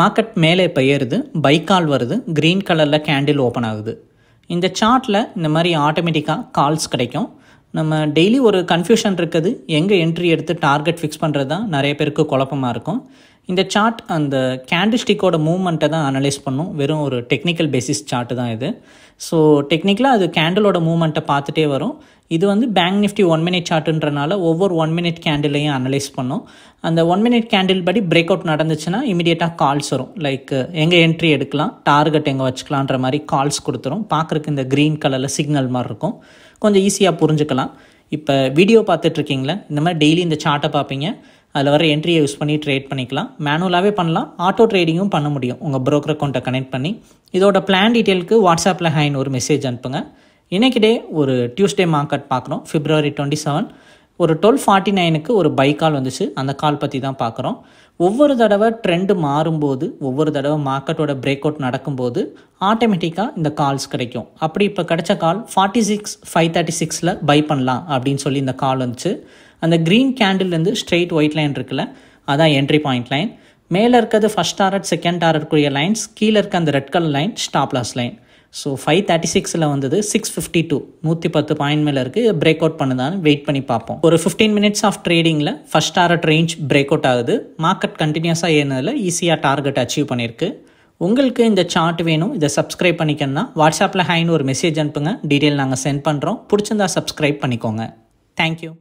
market மேலே பெயருது பைக்கால் வருது க்ரீன் கலரில் கேண்டில் ஓப்பன் ஆகுது இந்த சார்ட்டில் இந்த மாதிரி ஆட்டோமேட்டிக்காக கால்ஸ் கிடைக்கும் நம்ம டெய்லி ஒரு கன்ஃபியூஷன் இருக்குது எங்கே என்ட்ரி எடுத்து டார்கெட் ஃபிக்ஸ் பண்ணுறது தான் நிறைய பேருக்கு குழப்பமாக இருக்கும் இந்த சார்ட் அந்த கேண்டில்ஸ்டிக்கோட மூவ்மெண்ட்டை தான் அனலைஸ் பண்ணும் வெறும் ஒரு டெக்னிக்கல் பேசிஸ் சார்ட்டு தான் இது ஸோ டெக்னிக்கலாக அது கேண்டிலோட மூவ்மெண்ட்டை பார்த்துட்டே வரும் இது வந்து பேங்க் நிஃப்டி ஒன் மினிட் சார்ட்டுன்றனால ஒவ்வொரு ஒன் மினிட் கேண்டிலையும் அனலைஸ் பண்ணும் அந்த ஒன் மினிட் கேண்டில் படி பிரேக் அவுட் நடந்துச்சுன்னா இமீடியட்டாக கால்ஸ் வரும் லைக் எங்கே என்ட்ரி எடுக்கலாம் டார்கெட் எங்கே வச்சுக்கலான்ற மாதிரி கால்ஸ் கொடுத்துரும் பார்க்குறக்கு இந்த க்ரீன் கலரில் சிக்னல் மாதிரி இருக்கும் கொஞ்சம் ஈஸியாக புரிஞ்சுக்கலாம் இப்போ வீடியோ பார்த்துட்ருக்கீங்களே இந்த மாதிரி டெய்லி இந்த சார்ட்டை பார்ப்பீங்க அதில் வர என்ட்ரியை யூஸ் பண்ணி ட்ரேட் பண்ணிக்கலாம் மேனுவலாகவே பண்ணலாம் ஆட்டோ ட்ரேடிங்கும் பண்ண முடியும் உங்கள் ப்ரோக்கர் அக்கௌண்ட்டை கனெக்ட் பண்ணி இதோட பிளான் டீட்டெயிலுக்கு வாட்ஸ்அப்பில் ஹைன் ஒரு மெசேஜ் அனுப்புங்க இன்றைக்கி டே ஒரு டியூஸ்டே மார்க்கெட் பார்க்குறோம் ஃபிப்ரவரி டுவெண்ட்டி செவன் ஒரு டுவெல் ஃபார்ட்டி நைனுக்கு ஒரு பை கால் வந்துச்சு அந்த கால் பற்றி தான் பார்க்குறோம் ஒவ்வொரு தடவை ட்ரெண்டு மாறும்போது ஒவ்வொரு தடவை மார்க்கெட்டோட பிரேக் அவுட் நடக்கும்போது ஆட்டோமேட்டிக்காக இந்த கால்ஸ் கிடைக்கும் அப்படி இப்போ கிடைச்ச call forty six five thirty சிக்ஸில் பை பண்ணலாம் அப்படின்னு சொல்லி இந்த கால் வந்துச்சு அந்த க்ரீன் கேண்டில்லேருந்து ஸ்ட்ரெயிட் ஒயிட் லைன் இருக்குல்ல அதான் என்ட்ரி பாயிண்ட் லைன் மேலே இருக்கிறது ஃபஸ்ட் டாரட் செகண்ட் டாரட்க்குரிய லைன்ஸ் கீழே இருக்க அந்த red colour line stop loss line so five thirty சிக்ஸில் வந்தது சிக்ஸ் ஃபிஃப்டி டூ நூற்றி பத்து பாயிண்ட் மேலே இருக்குது பிரேக் அவுட் பண்ணுதான்னு வெயிட் பண்ணி பார்ப்போம் ஒரு ஃபிஃப்டீன் மினிட்ஸ் ஆஃப் ட்ரேடிங்கில் first target range break out ஆகுது மார்க்கெட் கண்டினியூஸாக ஏறினதில் ஈஸியாக டார்கெட் அச்சீவ் பண்ணியிருக்கு உங்களுக்கு இந்த சார்ட் வேணும் இதை சப்ஸ்கிரைப் பண்ணிக்கணும்னா வாட்ஸ்அப்பில் ஹைன்னு ஒரு மெசேஜ் அனுப்புங்க டீட்டெயில் நாங்கள் சென்ட் பண்ணுறோம் பிடிச்சிருந்தா சப்ஸ்கிரைப் பண்ணிக்கோங்க தேங்க்யூ